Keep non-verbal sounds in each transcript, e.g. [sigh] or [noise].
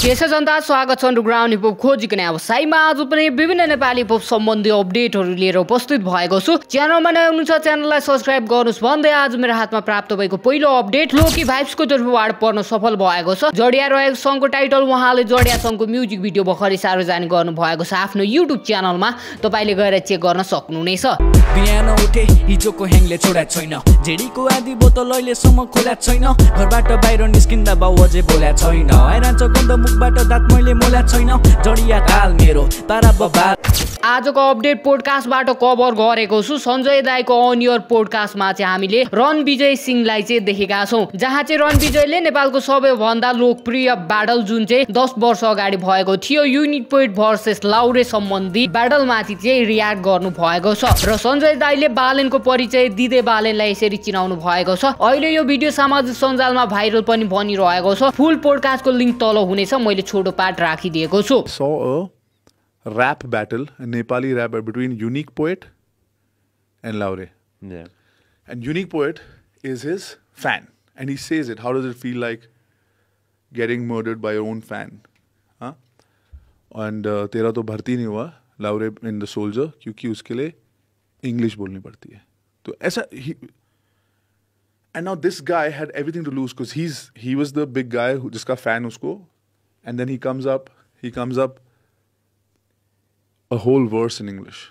शेष जनता स्वागत छ अन्डरग्राउन्ड हिपहप खोजीको नयाँ अवसायमा आज पनि विभिन्न नेपाली हिपहप सम्बन्धी अपडेटहरू लिएर उपस्थित भएको छु च्यानलमा नयाँ हुनुहुन्छ च्यानललाई सब्सक्राइब गर्नुहोस् भन्दै आज मेरो हातमा प्राप्त भएको पहिलो अपडेट लोकी भाइब्सको तर्फबाट पर्न सफल भएको छ जडिया रहेको सङ्घको टाइटल उहाँले जडिया सङ्घको म्युजिक भिडियो भर्खरै सार्वजनिक गर्नुभएको छ आफ्नो युट्युब च्यानलमा तपाईँले गएर चेक गर्न सक्नुहुनेछ बिहान उठे हिजोको ह्याङले छोडा छैन झेडीको आधी बोतल अहिलेसम्म खोला छैन घरबाट बाहिर निस्किँदा बाउ अझै बोला छैन आइरहन्छ गन्ध मुखबाट दात मैले मोला छैन जडिया ताल मेरो तारा बबा आजको अपडेट पोडकास्टबाट कभर गरेको छु सञ्जय दाईको अन यर पोडकास्टमा चाहिँ हामीले रन विजय सिंहलाई चाहिँ देखेका छौँ जहाँ चाहिँ रन विजयले नेपालको सबैभन्दा लोकप्रिय ब्याडल जुन चाहिँ दस वर्ष अगाडि भएको थियो युनिट पोइन्ट भर्सेस लाउरे सम्बन्धी ब्याडलमाथि चाहिँ रियाक्ट गर्नु भएको छ र सञ्जय दाईले बालनको परिचय दिँदै बालेनलाई यसरी चिनाउनु भएको छ अहिले यो भिडियो सामाजिक सञ्जालमा भाइरल पनि भनिरहेको छ फुल पोडकास्टको लिङ्क तल हुनेछ मैले छोटो पार्ट राखिदिएको छु rap battle, a Nepali rap between Unique Poet and Laure. Yeah. And Unique Poet is his fan. And he says it. How does it feel like getting murdered by your own fan? Huh? And uh, bharti nahi hua, Laure in the soldier, kyunki uske liye English bolni padti hai. To aisa, he, and now this guy had everything to lose too he's he was the big guy who just got fan usko and then he comes up he comes up a whole verse in English.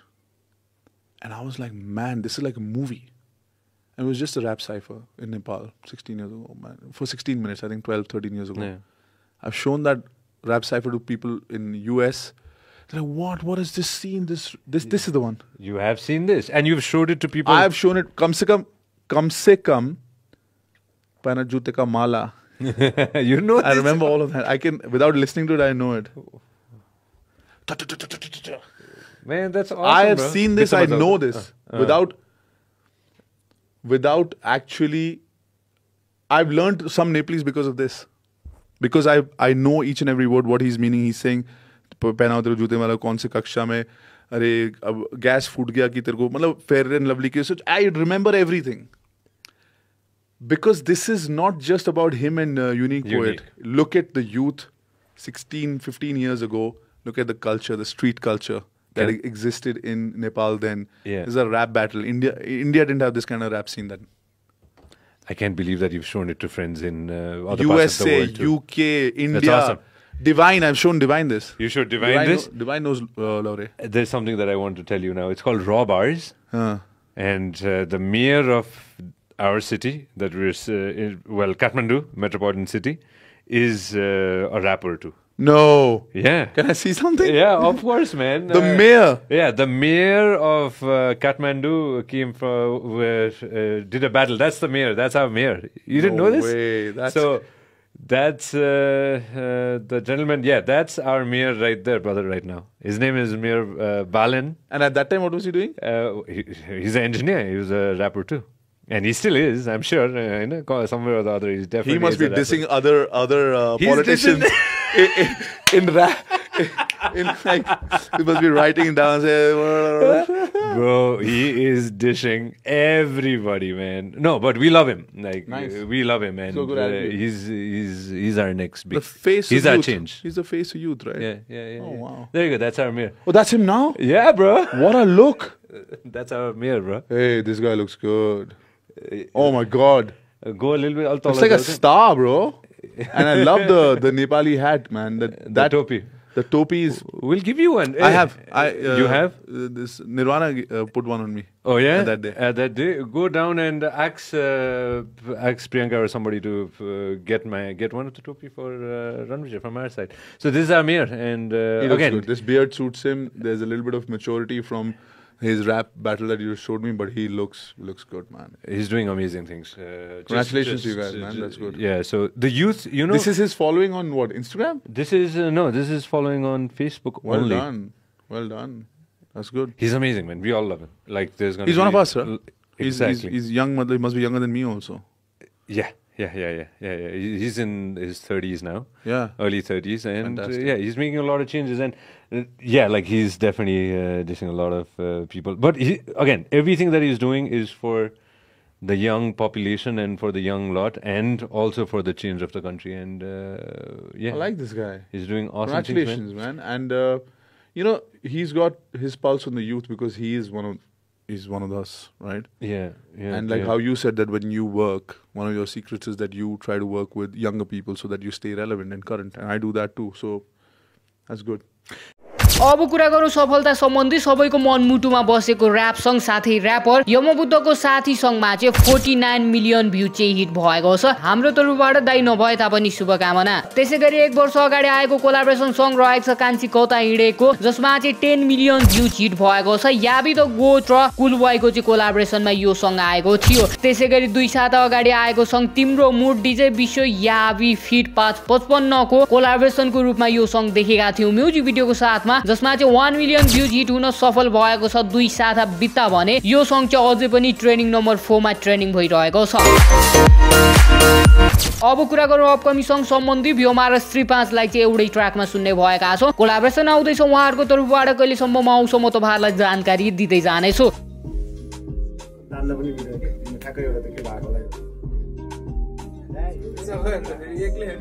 And I was like, man, this is like a movie. And it was just a rap cipher in Nepal 16 years ago, man. For 16 minutes, I think 12, 13 years ago. Yeah. I've shown that rap cipher to people in US. They're like, what? What is this scene? This this this is the one. You have seen this. And you've showed it to people. I've shown it come se kam come se kam pana jute ka mala. [laughs] you know I remember all of that. I can without listening to it, I know it. Oh. Man, that's awesome. I have bro. seen this. I know uh, this uh, without without actually. I've learned some Nepalese because of this, because I I know each and every word what he's meaning. He's saying, "पहना जूते वाला कौन से कक्षा में अरे अब gas फूट गया कि तेरे को मतलब फेयर एंड लवली के I remember everything because this is not just about him and uh, unique, unique poet look at the youth 16 15 years ago look at the culture, the street culture that existed in Nepal then. Yeah. There's a rap battle. India India didn't have this kind of rap scene then. I can't believe that you've shown it to friends in uh, other USA, parts of the world too. UK, India. That's awesome. Divine, I've shown Divine this. You should Divine, Divine this? Divine knows uh, Laure. There's something that I want to tell you now. It's called Raw Bars. Huh. And uh, the mayor of our city, that we're, uh, in, well, Kathmandu, metropolitan city, is uh, a rapper too. No. Yeah. Can I see something? Yeah, of course, man. the uh, mayor. Yeah, the mayor of uh, Kathmandu came from where uh, did a battle. That's the mayor. That's our mayor. You didn't no know this? Way. That's so that's uh, uh, the gentleman. Yeah, that's our mayor right there, brother. Right now, his name is Mayor uh, Balin. And at that time, what was he doing? He, he's an engineer. He was a rapper too and he still is, I'm sure. you uh, know, somewhere or the other, he's definitely. He must be dissing rapper. other other uh, politicians [laughs] [laughs] in in, in, in he must be writing down. Say, [laughs] bro, he is dishing everybody, man. No, but we love him. Like nice. we love him, man. so good uh, he's he's he's our next big. The face. He's of our youth. change. He's the face of youth, right? Yeah, yeah, yeah. Oh yeah. wow. There you go. That's our mirror. Oh, that's him now. Yeah, bro. What a look. That's our mirror, bro. Hey, this guy looks good oh my god. Go a little bit. I'll talk it's like a star, bro. and I love the [laughs] the Nepali hat, man. That the that topi. The topi is. We'll give you one. I eh, have. I eh, uh, you have this Nirvana uh, put one on me. Oh yeah. that day. Uh, that day, go down and ask uh, ask Priyanka or somebody to uh, get my get one of the topi for uh, Ranvijay from our side. So this is Amir, and uh, again, good. this beard suits him. There's a little bit of maturity from his rap battle that you showed me, but he looks looks good, man. He's doing amazing things. Uh, Congratulations just, to you guys, man. That's good. Yeah. So the youth, you know, this is his following on what Instagram? This is uh, no, this is following on Facebook well only. Well done, well done. That's good. He's amazing, man. We all love him. Like there's gonna. He's one of us, right? Exactly. He's, he's, he's young. He must be younger than me also. Yeah. Yeah, yeah, yeah, yeah, He's in his thirties now. Yeah, early thirties, and uh, yeah, he's making a lot of changes, and uh, yeah, like he's definitely uh, a lot of uh, people. But he, again, everything that he's doing is for the young population and for the young lot, and also for the change of the country. And uh, yeah, I like this guy. He's doing awesome. Congratulations, things, man. man. And uh, you know, he's got his pulse on the youth because he is one of is one of us, right? Yeah, yeah. And like yeah. how you said that when you work, one of your secrets is that you try to work with younger people so that you stay relevant and current. And I do that too. So that's good. अब कुरा गरौँ सफलता सम्बन्धी सबैको मनमुटुमा मुटुमा बसेको rap सङ्ग साथै rapper यमबुद्धको साथी सङ्गमा चाहिँ फोर्टी नाइन मिलियन भ्यू चाहिँ हिट भएको छ हाम्रो तर्फबाट दाई नभए तापनि शुभकामना त्यसै गरी एक वर्ष अगाडि आएको कोलाबरेसन सङ्ग रहेको छ कान्छी कौता हिँडेको जसमा चाहिँ टेन मिलियन भ्यू हिट भएको छ याबी त गोट र कुलवाईको चाहिँ कोलाबरेसनमा यो सङ्ग आएको थियो त्यसै गरी दुई साता अगाडि आएको सङ्ग तिम्रो मुड डिजे विश्व याबी फिट पाँच पचपन्नको कोलाबरेसनको रूपमा यो सङ्ग देखेका थियौँ म्युजिक भिडियोको साथमा जसमा चाहिँ वान मिलियन भ्युज हिट हुन सफल भएको छ दुई साता बित्ता भने यो चाहिँ अझै पनि ट्रेनिङ नम्बर फोरमा ट्रेनिङ भइरहेको छ अब कुरा गरौँ अपकमिङ सङ्ग सम्बन्धी भ्योमा र श्री पाँचलाई चाहिँ एउटै ट्र्याकमा सुन्ने भएका छौँ कोलाब्रेसन आउँदैछ उहाँहरूको तर्फबाट म आउँछ म तपाईँहरूलाई जानकारी दिँदै जानेछु एक्लै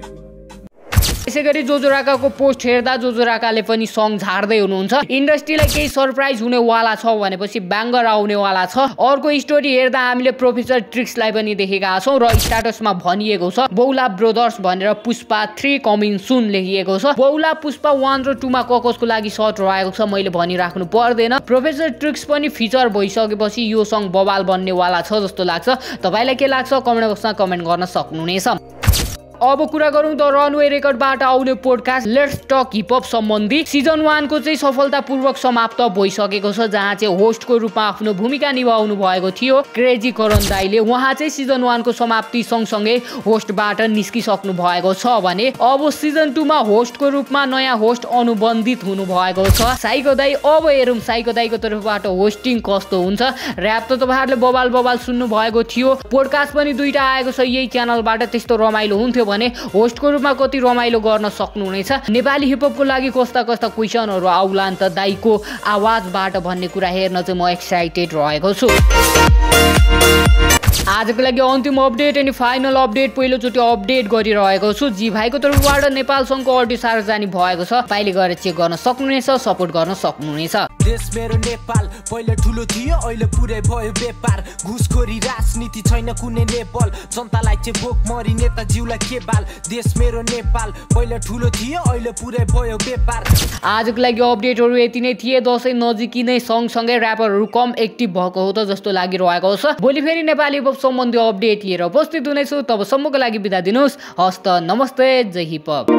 यसै गरी जोजोराकाको पोस्ट हेर्दा जोजोराकाले पनि सङ झार्दै हुनुहुन्छ इन्डस्ट्रीलाई केही सरप्राइज हुनेवाला छ भनेपछि ब्याङ्गर आउनेवाला छ अर्को स्टोरी हेर्दा हामीले प्रोफेसर ट्रिक्सलाई पनि देखेका छौँ र स्टाटसमा भनिएको छ बौला ब्रदर्स भनेर पुष्पा थ्री कमिङ सुन लेखिएको छ बौला पुष्पा वान र टूमा ककसको लागि सर्ट रहेको छ मैले भनिराख्नु पर्दैन प्रोफेसर ट्रिक्स पनि फिचर भइसकेपछि यो सङ बवाल बन्नेवाला छ जस्तो लाग्छ तपाईँलाई के लाग्छ कमेन्ट बक्समा कमेन्ट गर्न सक्नुहुनेछ अब कुरा गरौँ त रनवे रेकर्डबाट आउने पोडकास्ट लेट्स टक हिपअप सम्बन्धी सिजन वानको चाहिँ सफलतापूर्वक समाप्त भइसकेको छ जहाँ चाहिँ होस्टको रूपमा आफ्नो भूमिका निभाउनु भएको थियो क्रेजी करण दाईले उहाँ चाहिँ सिजन वानको समाप्ति सँगसँगै होस्टबाट निस्किसक्नु भएको छ भने अब सिजन टूमा होस्टको रूपमा नयाँ होस्ट अनुबन्धित हुनु भएको छ साइको दाई अब हेरौँ साइको दाईको तर्फबाट होस्टिङ कस्तो हुन्छ ऱ्याप त तपाईँहरूले बबाल बबाल सुन्नु भएको थियो पोडकास्ट पनि दुइटा आएको छ यही च्यानलबाट त्यस्तो रमाइलो हुन्थ्यो भने होस्टको रूपमा कति रमाइलो गर्न सक्नुहुनेछ नेपाली हिपहपको लागि कस्ता कस्ता क्वेसनहरू नि त दाइको आवाजबाट भन्ने कुरा हेर्न चाहिँ म एक्साइटेड रहेको छु आजको लागि अन्तिम अपडेट अनि फाइनल अपडेट पहिलोचोटि अपडेट गरिरहेको छु जी भाइको तर्फबाट नेपाल सङ्घको अडियो सार्वजनिक भएको छ पाइले गएर चेक गर्न सक्नुहुनेछ सपोर्ट गर्न सक्नुहुनेछ देश मेरो नेपाल पहिले ठुलो थियो अहिले पुरै भयो व्यापार घुसखोरी राजनीति छैन कुनै नेपाल जनतालाई चाहिँ भोक मरि नेताज्यूलाई के बाल देश मेरो नेपाल पहिले ठुलो थियो अहिले पुरै भयो व्यापार आजको लागि अपडेटहरू यति नै थिए दसैँ नजिकी सँगसँगै ऱ्यापरहरू कम एक्टिभ भएको हो त जस्तो लागिरहेको छ भोलि फेरि नेपाली सम्बन्धी अपडेट लिएर उपस्थित हुनेछु तबसम्मको लागि बिदा दिनुहोस् हस्त नमस्ते जय हिप